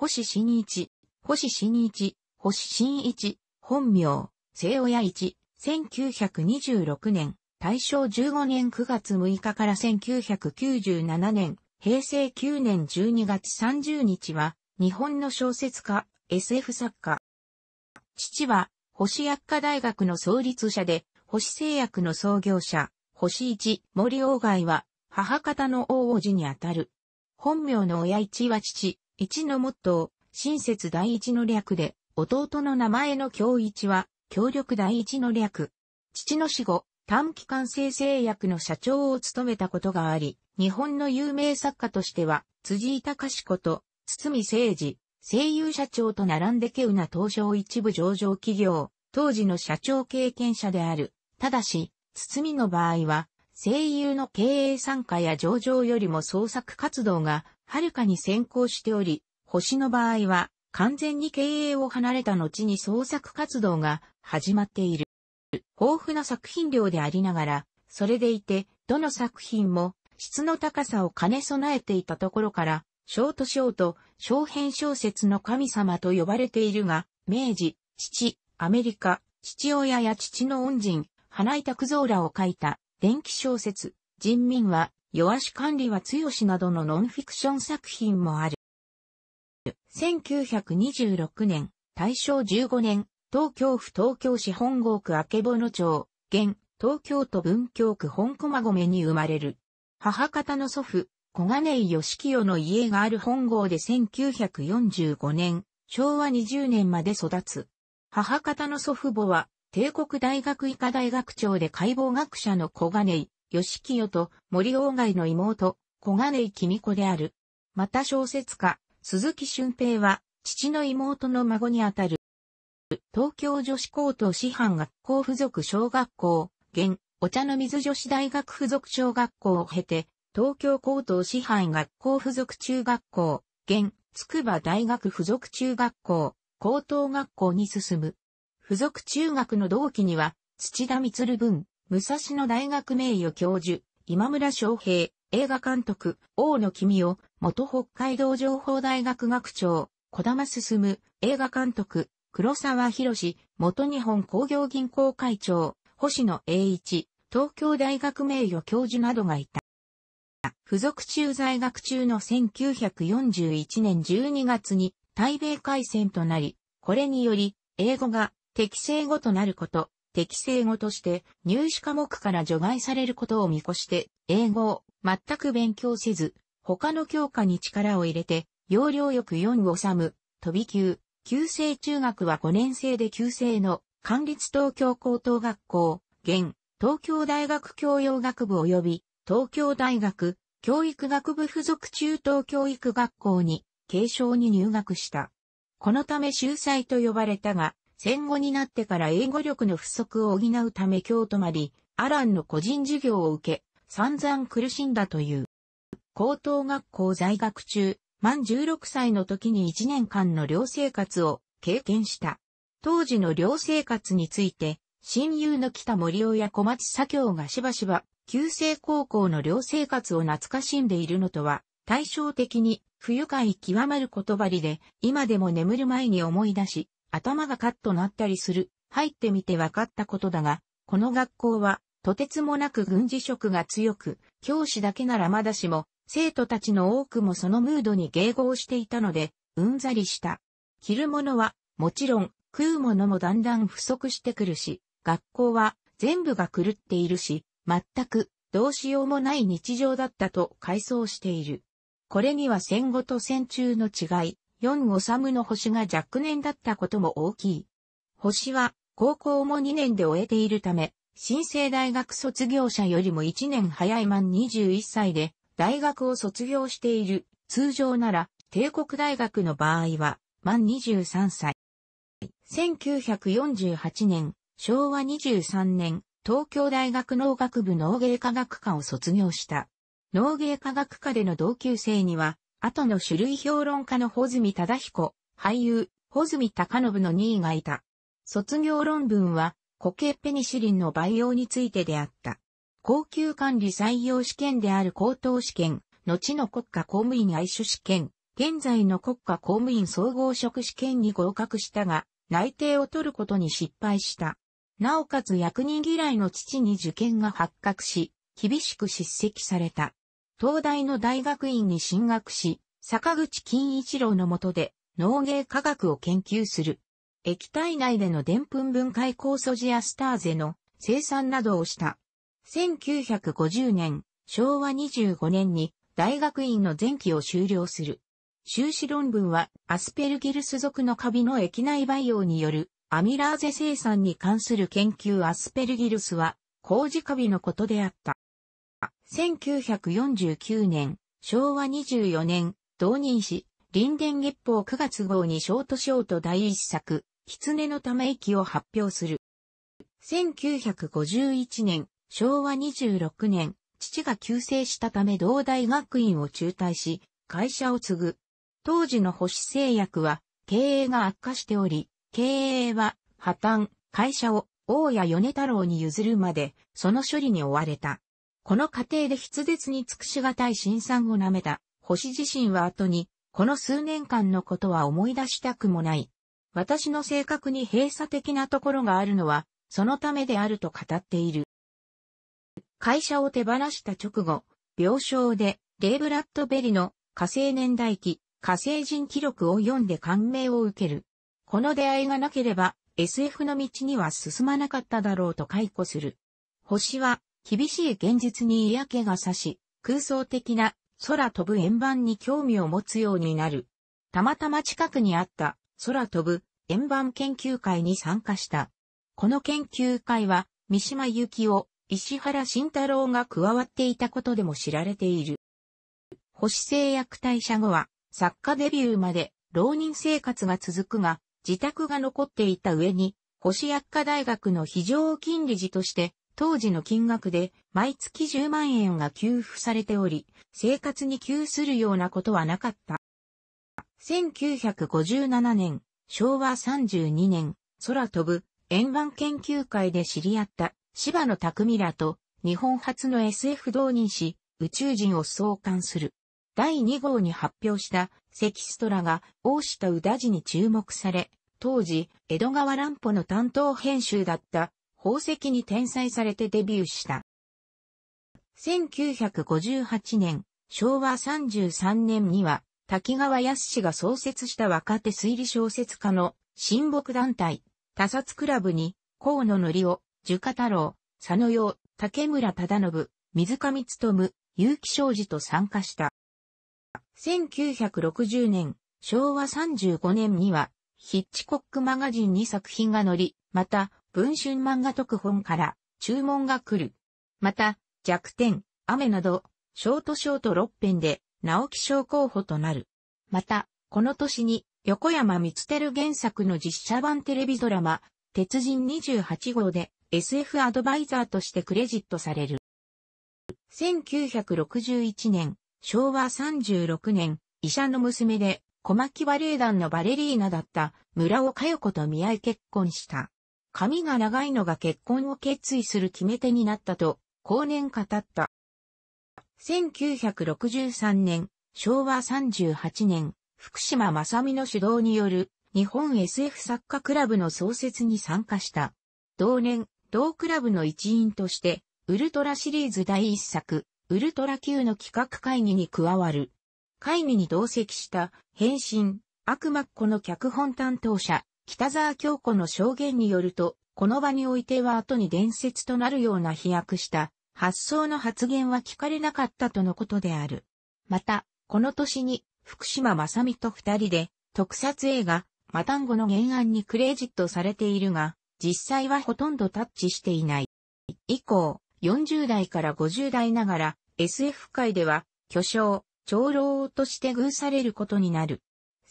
星新一、星新一、星新一、本名、聖親一、1926年、大正15年9月6日から1997年、平成9年12月30日は、日本の小説家、SF 作家。父は、星薬科大学の創立者で、星製薬の創業者、星一、森鴎外は、母方の王王子にあたる。本名の親一は父、一のモットー、親切第一の略で、弟の名前の京一は、協力第一の略。父の死後、短期間生成薬の社長を務めたことがあり、日本の有名作家としては、辻井隆子と、堤誠二、声優社長と並んでけうな東証一部上場企業、当時の社長経験者である。ただし、堤の場合は、声優の経営参加や上場よりも創作活動がはるかに先行しており、星の場合は完全に経営を離れた後に創作活動が始まっている。豊富な作品量でありながら、それでいて、どの作品も質の高さを兼ね備えていたところから、ショートショート、小編小説の神様と呼ばれているが、明治、父、アメリカ、父親や父の恩人、花井拓造らを書いた、電気小説、人民は、弱し管理は強しなどのノンフィクション作品もある。1926年、大正15年、東京府東京市本郷区明の町、現、東京都文京区本駒込に生まれる。母方の祖父、小金井義清の家がある本郷で1945年、昭和20年まで育つ。母方の祖父母は、帝国大学医科大学長で解剖学者の小金井吉清と森鴎外の妹、小金井君子である。また小説家、鈴木俊平は、父の妹の孫にあたる。東京女子高等師範学校附属小学校、現、お茶の水女子大学附属小学校を経て、東京高等師範学校附属中学校、現、筑波大学附属中学校、高等学校に進む。附属中学の同期には、土田光文、武蔵野大学名誉教授、今村昌平、映画監督、大野君夫、元北海道情報大学学長、小玉進、映画監督、黒沢博元日本工業銀行会長、星野栄一、東京大学名誉教授などがいた。付属中在学中の1941年12月に対米海戦となり、これにより、英語が適正語となること、適正語として入試科目から除外されることを見越して、英語を全く勉強せず、他の教科に力を入れて、要領よく4を収む、飛び級、旧制中学は5年生で旧制の、関立東京高等学校、現、東京大学教養学部及び、東京大学、教育学部附属中等教育学校に、継承に入学した。このため秀才と呼ばれたが、戦後になってから英語力の不足を補うため京都まり、アランの個人授業を受け、散々苦しんだという。高等学校在学中、満16歳の時に1年間の寮生活を経験した。当時の寮生活について、親友の北森尾や小松左京がしばしば、旧制高校の寮生活を懐かしんでいるのとは、対照的に不愉快極まる言葉りで、今でも眠る前に思い出し、頭がカッとなったりする、入ってみて分かったことだが、この学校は、とてつもなく軍事色が強く、教師だけならまだしも、生徒たちの多くもそのムードに迎合していたので、うんざりした。着るものは、もちろん、食うものもだんだん不足してくるし、学校は、全部が狂っているし、全く、どうしようもない日常だったと回想している。これには戦後と戦中の違い、4オサムの星が若年だったことも大きい。星は高校も2年で終えているため、新生大学卒業者よりも1年早い満21歳で大学を卒業している。通常なら帝国大学の場合は満23歳。1948年、昭和23年、東京大学農学部農芸科学科を卒業した。農芸科学科での同級生には、後の種類評論家の穂積忠彦、俳優、穂積隆信の2位がいた。卒業論文は、固形ペニシリンの培養についてであった。高級管理採用試験である高等試験、後の国家公務員愛種試験、現在の国家公務員総合職試験に合格したが、内定を取ることに失敗した。なおかつ役人嫌いの父に受験が発覚し、厳しく叱責された。東大の大学院に進学し、坂口金一郎の下で農芸科学を研究する。液体内での澱粉分解酵素ジアスターゼの生産などをした。1950年、昭和25年に大学院の前期を終了する。修士論文はアスペルギルス属のカビの液内培養によるアミラーゼ生産に関する研究アスペルギルスは麹カビのことであった。1949年、昭和24年、同人誌、林田月報9月号にショートショート第一作、狐のため息を発表する。1951年、昭和26年、父が急逝したため同大学院を中退し、会社を継ぐ。当時の保守製薬は、経営が悪化しており、経営は破綻、会社を大谷米太郎に譲るまで、その処理に追われた。この過程で筆舌に尽くしがたい辛酸を舐めた、星自身は後に、この数年間のことは思い出したくもない。私の性格に閉鎖的なところがあるのは、そのためであると語っている。会社を手放した直後、病床で、デイ・ブラッドベリの火星年代記、火星人記録を読んで感銘を受ける。この出会いがなければ SF の道には進まなかっただろうと解雇する。星は厳しい現実に嫌気がさし、空想的な空飛ぶ円盤に興味を持つようになる。たまたま近くにあった空飛ぶ円盤研究会に参加した。この研究会は三島由紀夫、石原慎太郎が加わっていたことでも知られている。星製薬退社後は作家デビューまで浪人生活が続くが自宅が残っていた上に星薬科大学の非常勤理事として当時の金額で毎月10万円が給付されており、生活に給するようなことはなかった。1957年、昭和32年、空飛ぶ円盤研究会で知り合った柴野匠らと日本初の SF 導入し、宇宙人を創刊する。第2号に発表したセキストラが大下宇田氏に注目され、当時、江戸川乱歩の担当編集だった宝石に転載されてデビューした。1958年、昭和33年には、滝川康が創設した若手推理小説家の親睦団体、他殺クラブに、河野則夫、樹花太郎、佐野洋、竹村忠信、水上努、結城商事と参加した。1960年、昭和35年には、ヒッチコックマガジンに作品が載り、また、文春漫画特本から注文が来る。また、弱点、雨など、ショートショート6編で、直木賞候補となる。また、この年に、横山光輝原作の実写版テレビドラマ、鉄人28号で SF アドバイザーとしてクレジットされる。1961年、昭和36年、医者の娘で小牧バレエ団のバレリーナだった村尾佳代子と見合い結婚した。髪が長いのが結婚を決意する決め手になったと、後年語った。1963年、昭和38年、福島正美の主導による日本 SF 作家クラブの創設に参加した。同年、同クラブの一員として、ウルトラシリーズ第一作、ウルトラ Q の企画会議に加わる。会議に同席した、変身、悪魔っ子の脚本担当者、北沢京子の証言によると、この場においては後に伝説となるような飛躍した発想の発言は聞かれなかったとのことである。また、この年に福島正美と二人で特撮映画マタンゴの原案にクレジットされているが、実際はほとんどタッチしていない。以降、40代から50代ながら SF 界では巨匠、長老として偶されることになる。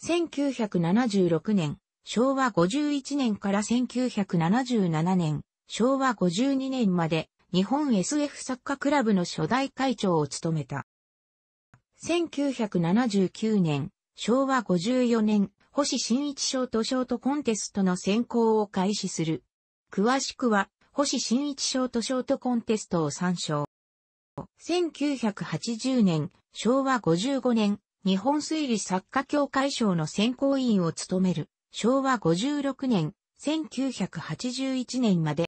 1976年、昭和51年から1977年、昭和52年まで日本 SF 作家クラブの初代会長を務めた。1979年、昭和54年、星新一賞と賞とコンテストの選考を開始する。詳しくは、星新一賞と賞とコンテストを参照。1980年、昭和55年、日本推理作家協会賞の選考委員を務める。昭和56年、1981年まで、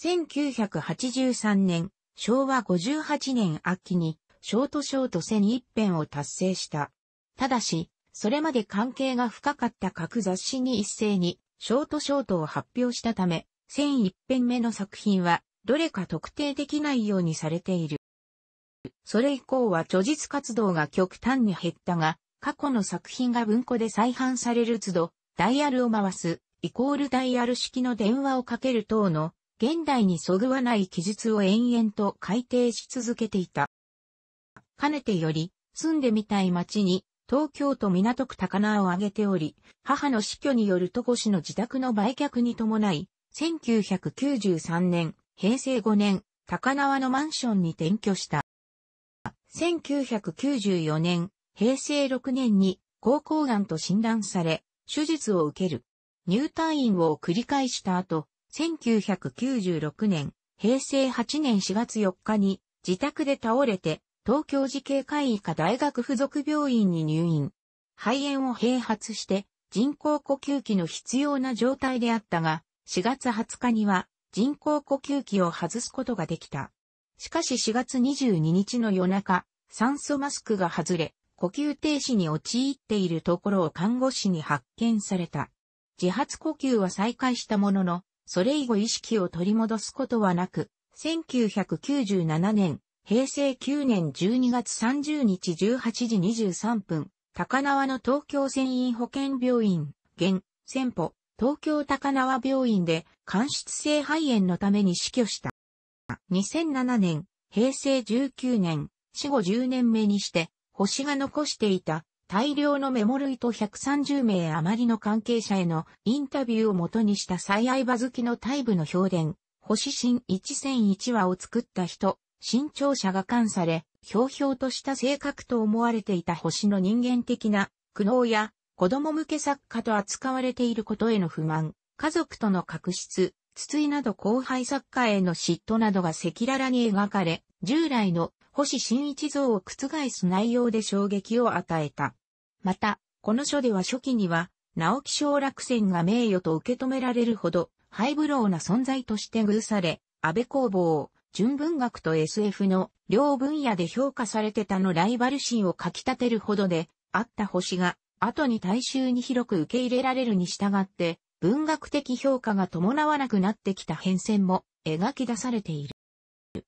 1983年、昭和58年秋に、ショートショート戦一編を達成した。ただし、それまで関係が深かった各雑誌に一斉に、ショートショートを発表したため、戦一編目の作品は、どれか特定できないようにされている。それ以降は著述活動が極端に減ったが、過去の作品が文庫で再販される都度、ダイヤルを回す、イコールダイヤル式の電話をかける等の、現代にそぐわない記述を延々と改定し続けていた。かねてより、住んでみたい町に、東京都港区高輪を挙げており、母の死去による戸越の自宅の売却に伴い、1993年、平成5年、高輪のマンションに転居した。1994年、平成6年に、高校癌と診断され、手術を受ける。入退院を繰り返した後、1996年、平成8年4月4日に自宅で倒れて東京慈恵会医科大学附属病院に入院。肺炎を併発して人工呼吸器の必要な状態であったが、4月20日には人工呼吸器を外すことができた。しかし4月22日の夜中、酸素マスクが外れ、呼吸停止に陥っているところを看護師に発見された。自発呼吸は再開したものの、それ以後意識を取り戻すことはなく、1997年、平成9年12月30日18時23分、高輪の東京繊員保健病院、現、先歩、東京高輪病院で間質性肺炎のために死去した。2007年、平成19年、死後10年目にして、星が残していた大量のメモ類と130名余りの関係者へのインタビューを元にした最愛馬好きの大部の評伝、星新1001話を作った人、新潮社が監され、ひょうひょうとした性格と思われていた星の人間的な苦悩や子供向け作家と扱われていることへの不満、家族との確執、筒井など後輩作家への嫉妬などが赤裸々に描かれ、従来の星新一像を覆す内容で衝撃を与えた。また、この書では初期には、直木賞落選が名誉と受け止められるほど、ハイブローな存在として偶され、安倍工房を、純文学と SF の両分野で評価されてたのライバル心をかき立てるほどで、あった星が、後に大衆に広く受け入れられるに従って、文学的評価が伴わなくなってきた変遷も描き出されている。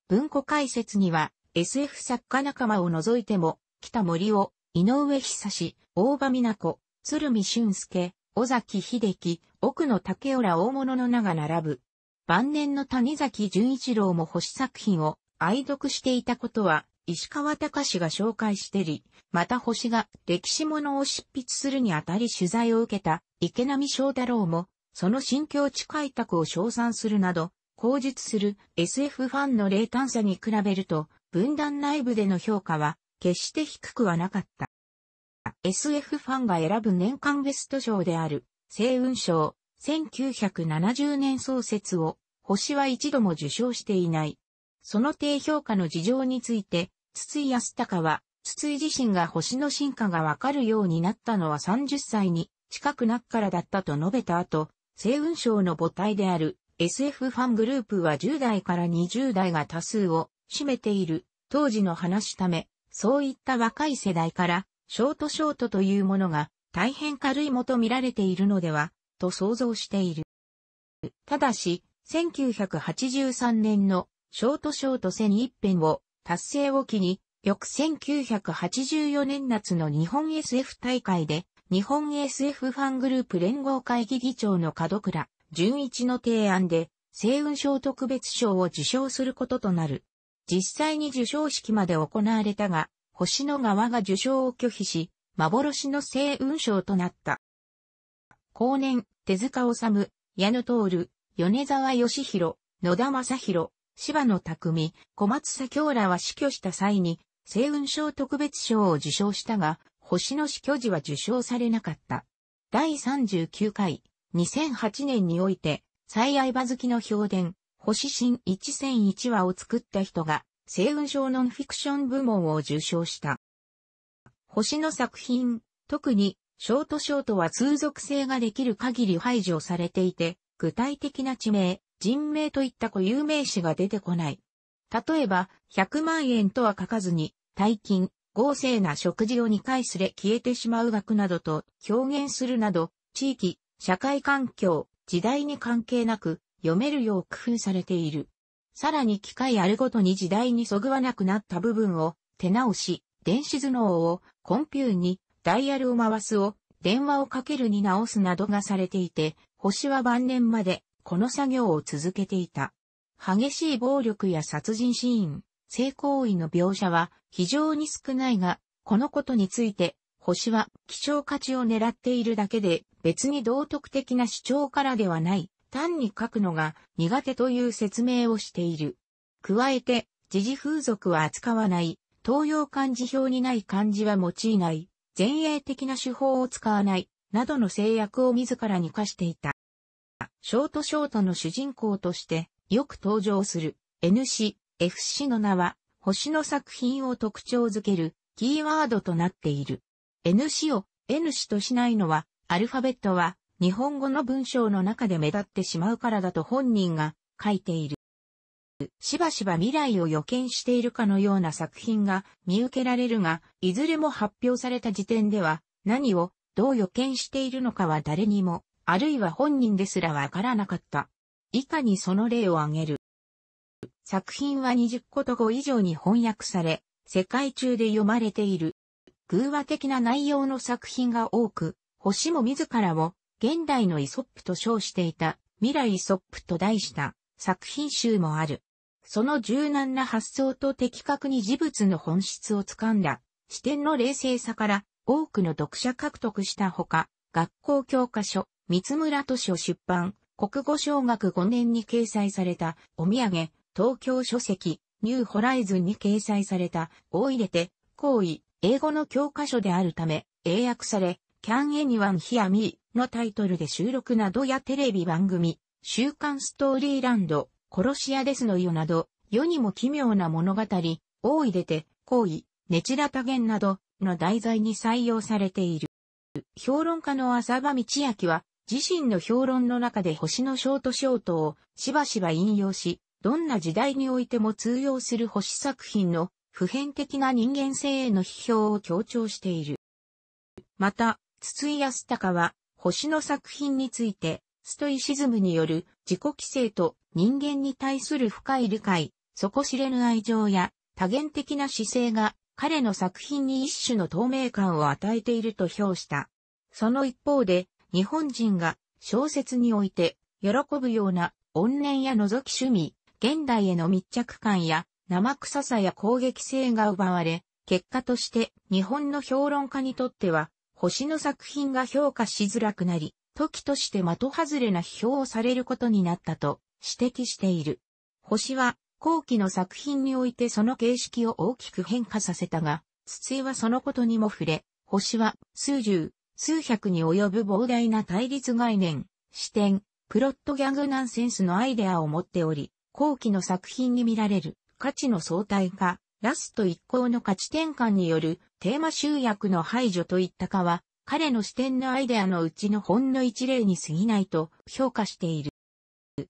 文庫解説には、SF 作家仲間を除いても、北森を、井上久志、大場美奈子、鶴見俊介、尾崎秀樹、奥野武雄ら大物の名が並ぶ。晩年の谷崎潤一郎も星作品を愛読していたことは、石川隆が紹介してり、また星が歴史ものを執筆するにあたり取材を受けた池波翔太郎も、その新境地開拓を称賛するなど、口述する SF ファンの冷淡さに比べると、分断内部での評価は決して低くはなかった。SF ファンが選ぶ年間ベスト賞である、星雲賞、1970年創設を、星は一度も受賞していない。その低評価の事情について、筒井康隆は、筒井自身が星の進化がわかるようになったのは30歳に近くなっからだったと述べた後、星雲賞の母体である SF ファングループは10代から20代が多数を占めている当時の話ため、そういった若い世代から、ショートショートというものが大変軽いもと見られているのでは、と想像している。ただし、1983年のショートショート戦一編を達成を機に、翌1984年夏の日本 SF 大会で、日本 SF ファングループ連合会議議長の門倉純一の提案で、星雲賞特別賞を受賞することとなる。実際に受賞式まで行われたが、星野川が受賞を拒否し、幻の星雲賞となった。後年、手塚治虫、矢野徹、米沢義弘、野田正宏、柴野匠、小松左京らは死去した際に、星雲賞特別賞を受賞したが、星の死巨時は受賞されなかった。第39回、2008年において、最愛馬好きの評伝、星新1001話を作った人が、星雲賞ノンフィクション部門を受賞した。星の作品、特に、ショートショートは通俗性ができる限り排除されていて、具体的な地名、人名といった固有名詞が出てこない。例えば、100万円とは書かずに、大金、豪勢な食事を2回すれ消えてしまう額などと表現するなど、地域、社会環境、時代に関係なく、読めるよう工夫されている。さらに機械あるごとに時代にそぐわなくなった部分を手直し、電子頭脳をコンピューに、ダイヤルを回すを、電話をかけるに直すなどがされていて、星は晩年までこの作業を続けていた。激しい暴力や殺人シーン、性行為の描写は非常に少ないが、このことについて、星は希少価値を狙っているだけで別に道徳的な主張からではない単に書くのが苦手という説明をしている。加えて、時事風俗は扱わない、東洋漢字表にない漢字は用いない、前衛的な手法を使わない、などの制約を自らに課していた。ショートショートの主人公としてよく登場する NC、FC の名は星の作品を特徴づけるキーワードとなっている。NC を N 氏としないのはアルファベットは日本語の文章の中で目立ってしまうからだと本人が書いている。しばしば未来を予見しているかのような作品が見受けられるが、いずれも発表された時点では何をどう予見しているのかは誰にも、あるいは本人ですらわからなかった。以下にその例を挙げる。作品は20個と語以上に翻訳され、世界中で読まれている。偶話的な内容の作品が多く、星も自らを現代のイソップと称していた未来イソップと題した作品集もある。その柔軟な発想と的確に事物の本質をつかんだ視点の冷静さから多くの読者獲得したほか、学校教科書、三村図書出版、国語小学5年に掲載されたお土産、東京書籍、ニューホライズンに掲載された、大入れて、行為、英語の教科書であるため、英訳され、Can Anyone Hear Me のタイトルで収録などやテレビ番組、週刊ストーリーランド、殺し屋ですのよなど、世にも奇妙な物語、大いでて、行為、ねちタゲンなどの題材に採用されている。評論家の浅場道明は、自身の評論の中で星のショートショートをしばしば引用し、どんな時代においても通用する星作品の普遍的な人間性への批評を強調している。また、筒井康隆は、星の作品について、ストイシズムによる自己規制と人間に対する深い理解、底知れぬ愛情や多元的な姿勢が彼の作品に一種の透明感を与えていると評した。その一方で、日本人が小説において喜ぶような怨念や覗き趣味、現代への密着感や生臭さや攻撃性が奪われ、結果として日本の評論家にとっては星の作品が評価しづらくなり、時として的外れな批評をされることになったと指摘している。星は後期の作品においてその形式を大きく変化させたが、筒井はそのことにも触れ、星は数十、数百に及ぶ膨大な対立概念、視点、プロットギャグナンセンスのアイデアを持っており、後期の作品に見られる価値の相対化、ラスト一行の価値転換によるテーマ集約の排除といったかは、彼の視点のアイデアのうちのほんの一例に過ぎないと評価している。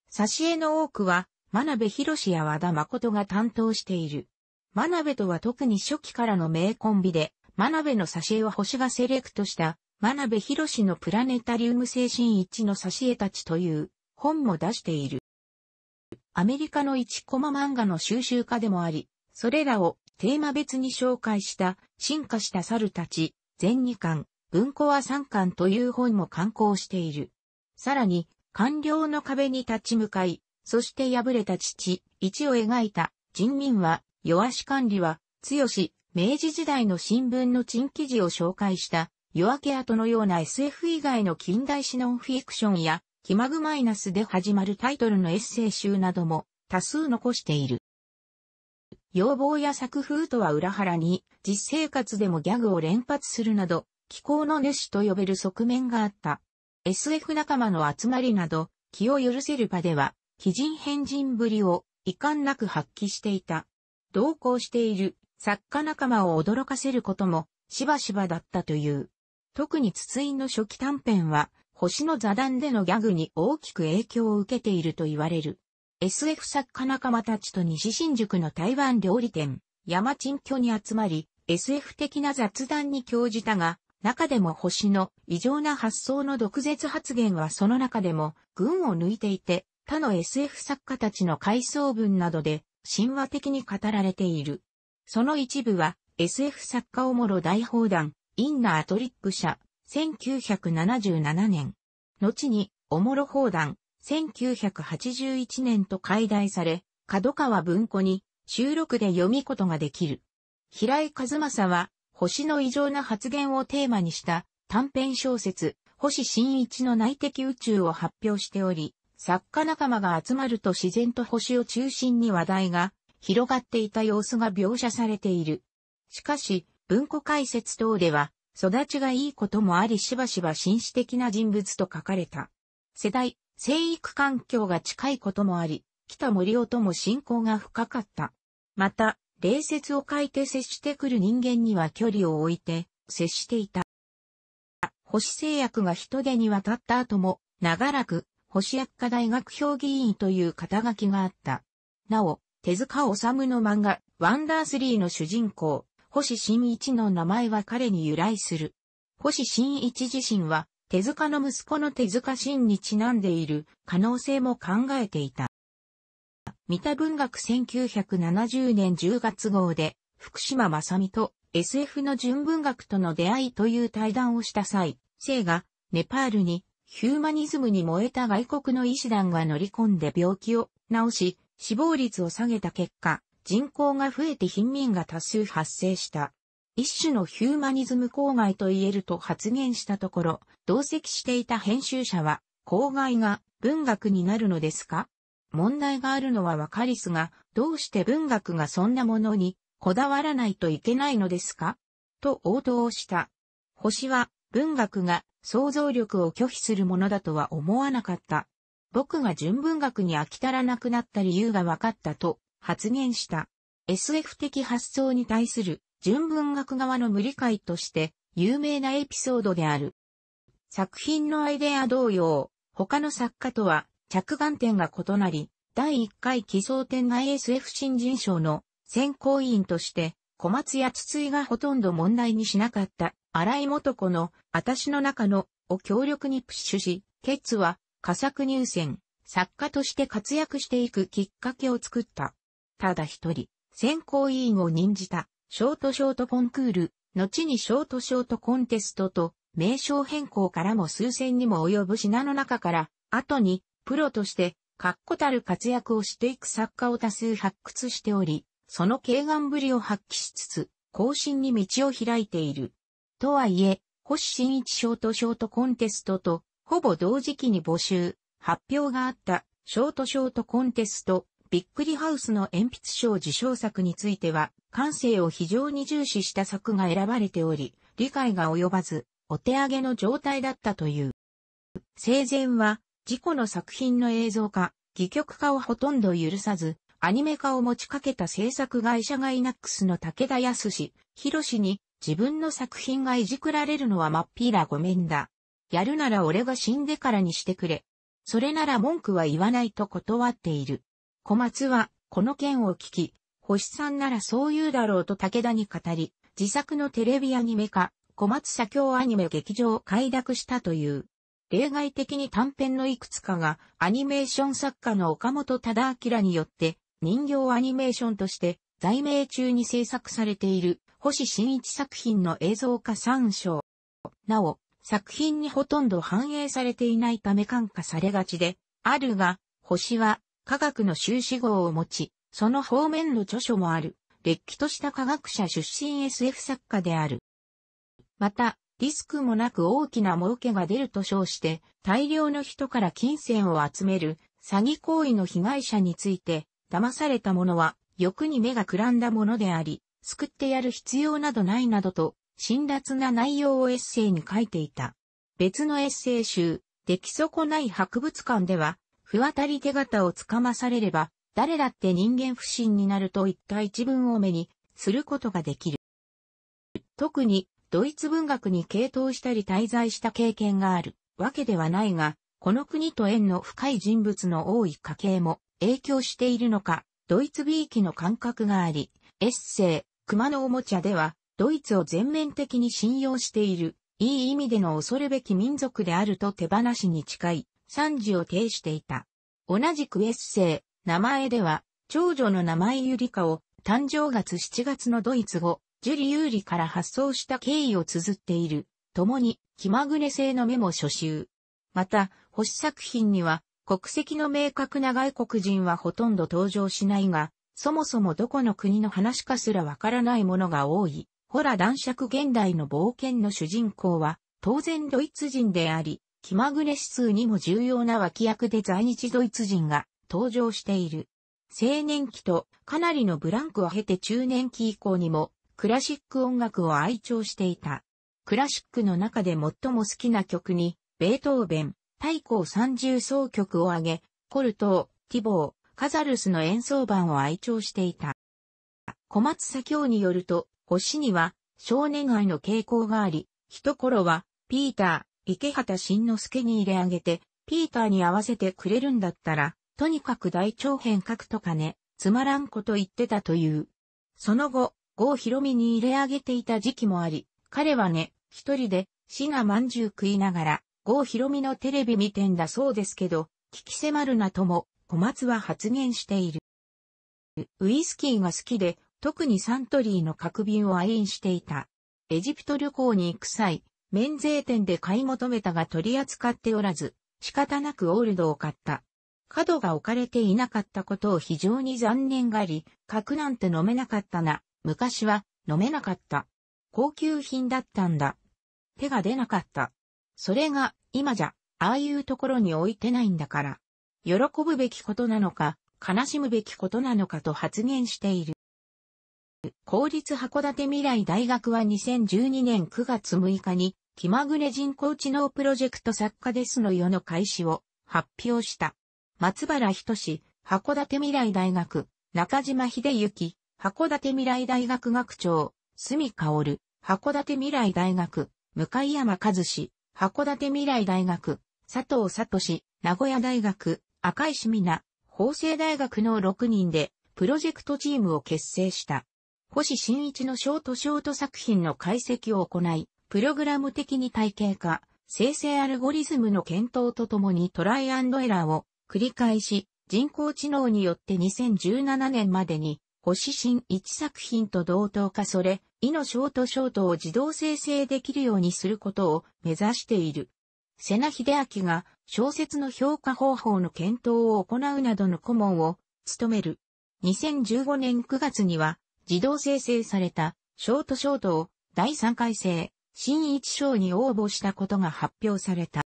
挿絵の多くは、真鍋博や和田誠が担当している。真鍋とは特に初期からの名コンビで、真鍋の挿絵は星がセレクトした、真鍋博のプラネタリウム精神一の挿絵たちという本も出している。アメリカの1コマ漫画の収集家でもあり、それらをテーマ別に紹介した進化した猿たち、全2巻、文庫は3巻という本も刊行している。さらに、官僚の壁に立ち向かい、そして敗れた父、一を描いた、人民は、弱し管理は、強し、明治時代の新聞の珍記事を紹介した、夜明け跡のような SF 以外の近代史ノンフィクションや、気まぐマイナスで始まるタイトルのエッセイ集なども多数残している。要望や作風とは裏腹に、実生活でもギャグを連発するなど、気候の主と呼べる側面があった。SF 仲間の集まりなど、気を許せる場では、奇人変人ぶりを遺憾なく発揮していた。同行している作家仲間を驚かせることもしばしばだったという。特に筒井の初期短編は、星の座談でのギャグに大きく影響を受けていると言われる。SF 作家仲間たちと西新宿の台湾料理店、山鎮居に集まり、SF 的な雑談に興じたが、中でも星の異常な発想の毒舌発言はその中でも群を抜いていて、他の SF 作家たちの回想文などで神話的に語られている。その一部は SF 作家おもろ大砲弾、インナートリック社、1977年。後に、おもろ砲弾、1981年と解題され、角川文庫に収録で読みことができる。平井和正は、星の異常な発言をテーマにした短編小説、星新一の内的宇宙を発表しており、作家仲間が集まると自然と星を中心に話題が広がっていた様子が描写されている。しかし、文庫解説等では、育ちがいいこともありしばしば紳士的な人物と書かれた。世代、生育環境が近いこともあり、北森夫とも親交が深かった。また、礼節を書いて接してくる人間には距離を置いて接していた。星製薬が人手に渡った後も、長らく星薬科大学評議員という肩書きがあった。なお、手塚治虫の漫画、ワンダースリーの主人公、星新一の名前は彼に由来する。星新一自身は、手塚の息子の手塚真にちなんでいる可能性も考えていた。三田文学1970年10月号で、福島正美と SF の純文学との出会いという対談をした際、生がネパールにヒューマニズムに燃えた外国の医師団が乗り込んで病気を治し、死亡率を下げた結果、人口が増えて貧民が多数発生した。一種のヒューマニズム郊外と言えると発言したところ、同席していた編集者は、公害が文学になるのですか問題があるのはわかりすが、どうして文学がそんなものにこだわらないといけないのですかと応答をした。星は文学が想像力を拒否するものだとは思わなかった。僕が純文学に飽き足らなくなった理由がわかったと発言した。SF 的発想に対する純文学側の無理解として有名なエピソードである。作品のアイデア同様、他の作家とは着眼点が異なり、第1回奇想天外 SF 新人賞の選考委員として、小松や筒井がほとんど問題にしなかった荒井元子の私の中のを強力にプッシュし、ケッツは佳作入選、作家として活躍していくきっかけを作った。ただ一人、選考委員を任じた、ショートショートコンクール、後にショートショートコンテストと、名称変更からも数千にも及ぶ品の中から、後に、プロとして、確固たる活躍をしていく作家を多数発掘しており、その軽眼ぶりを発揮しつつ、更新に道を開いている。とはいえ、星新一ショートショートコンテストと、ほぼ同時期に募集、発表があった、ショートショートコンテスト、びっくりハウスの鉛筆賞受賞作については、感性を非常に重視した作が選ばれており、理解が及ばず、お手上げの状態だったという。生前は、事故の作品の映像化、戯曲化をほとんど許さず、アニメ化を持ちかけた制作会社がイナックスの武田康博士に、自分の作品がいじくられるのはまっぴらごめんだ。やるなら俺が死んでからにしてくれ。それなら文句は言わないと断っている。小松は、この件を聞き、星さんならそう言うだろうと武田に語り、自作のテレビアニメ化、小松社協アニメ劇場を快諾したという。例外的に短編のいくつかがアニメーション作家の岡本忠明によって人形アニメーションとして在名中に制作されている星新一作品の映像化参照。なお、作品にほとんど反映されていないため感化されがちで、あるが、星は科学の修士号を持ち、その方面の著書もある、れっきとした科学者出身 SF 作家である。また、リスクもなく大きな儲けが出ると称して、大量の人から金銭を集める詐欺行為の被害者について、騙された者は欲に目がくらんだものであり、救ってやる必要などないなどと、辛辣な内容をエッセイに書いていた。別のエッセイ集、出来損ない博物館では、不渡り手形をつかまされれば、誰だって人間不信になるといった一文を目にすることができる。特にドイツ文学に傾倒したり滞在した経験があるわけではないが、この国と縁の深い人物の多い家系も影響しているのか、ドイツ美意気の感覚があり、エッセイ、熊のおもちゃでは、ドイツを全面的に信用している、いい意味での恐るべき民族であると手放しに近い、賛辞を呈していた。同じくエッセイ、名前では、長女の名前ゆりかを、誕生月7月のドイツ語、ジュリ・ユーリから発想した経緯を綴っている、共に気まぐれ性のメモ初集。また、星作品には、国籍の明確な外国人はほとんど登場しないが、そもそもどこの国の話かすらわからないものが多い。ほら男爵現代の冒険の主人公は、当然ドイツ人であり、気まぐれ指数にも重要な脇役で在日ドイツ人が登場している。青年期とかなりのブランクを経て中年期以降にもクラシック音楽を愛聴していた。クラシックの中で最も好きな曲に、ベートーベン、太鼓三重奏曲を挙げ、コルトー、ティボー、カザルスの演奏版を愛聴していた。小松左京によると、星には少年愛の傾向があり、一頃は、ピーター、池畑慎之介に入れ上げて、ピーターに合わせてくれるんだったら、とにかく大長編書くとかね、つまらんこと言ってたという。その後、郷ひろみに入れ上げていた時期もあり、彼はね、一人で、死がまんじゅう食いながら、郷ひろみのテレビ見てんだそうですけど、聞き迫るなとも、小松は発言している。ウイスキーが好きで、特にサントリーの角瓶を愛飲していた。エジプト旅行に行く際、免税店で買い求めたが取り扱っておらず、仕方なくオールドを買った。角が置かれていなかったことを非常に残念がり、角なんて飲めなかったな、昔は飲めなかった。高級品だったんだ。手が出なかった。それが今じゃ、ああいうところに置いてないんだから。喜ぶべきことなのか、悲しむべきことなのかと発言している。公立函館未来大学は2012年9月6日に、気まぐれ人工知能プロジェクト作家ですの世の開始を発表した。松原と志、函館未来大学、中島秀幸、函館未来大学学長、住薫、函館未来大学、向山和志、函館未来大学、佐藤聡、名古屋大学、赤石美奈、法政大学の6人で、プロジェクトチームを結成した。星新一のショートショート作品の解析を行い、プログラム的に体系化、生成アルゴリズムの検討とともにトライアンドエラーを繰り返し、人工知能によって2017年までに星新一作品と同等化それ、意のショートショートを自動生成できるようにすることを目指している。瀬名秀明が小説の評価方法の検討を行うなどの顧問を務める。2015年9月には自動生成されたショートショートを第3回生新一章に応募したことが発表された。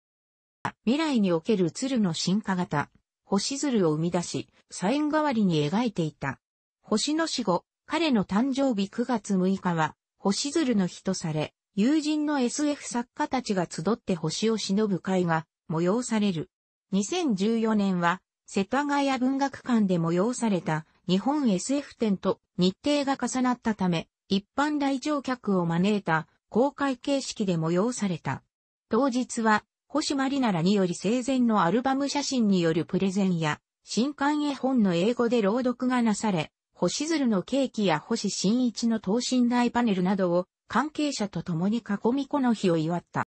未来における鶴の進化型、星鶴を生み出し、サイン代わりに描いていた。星の死後、彼の誕生日9月6日は、星鶴の日とされ、友人の SF 作家たちが集って星を忍ぶ会が催される。2014年は、世田谷文学館で催された日本 SF 展と日程が重なったため、一般来場客を招いた公開形式で催された。当日は、星マリナらにより生前のアルバム写真によるプレゼンや、新刊絵本の英語で朗読がなされ、星鶴のケーキや星新一の等身大パネルなどを関係者と共に囲みこの日を祝った。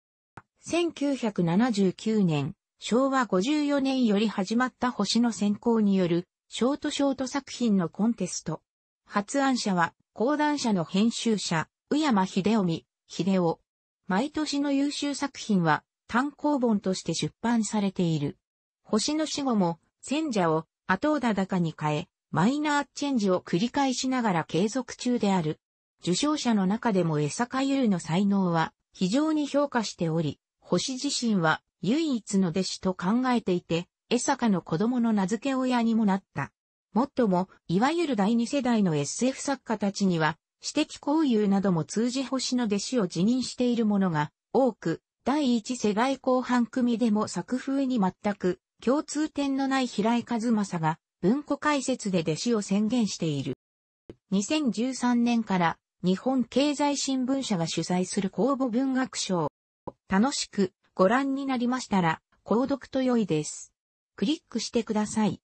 1979年、昭和54年より始まった星の選考によるショートショート作品のコンテスト。発案者は、講談社の編集者、宇山秀臣、秀夫。毎年の優秀作品は単行本として出版されている。星の死後も、戦者を後だ高に変え、マイナーチェンジを繰り返しながら継続中である。受賞者の中でも江坂優の才能は非常に評価しており、星自身は唯一の弟子と考えていて、江坂の子供の名付け親にもなった。もっとも、いわゆる第二世代の SF 作家たちには、私的交友なども通じ星の弟子を辞任しているものが多く、第一世代後半組でも作風に全く共通点のない平井和正が文庫解説で弟子を宣言している。2013年から日本経済新聞社が主催する公募文学賞。楽しくご覧になりましたら、購読と良いです。クリックしてください。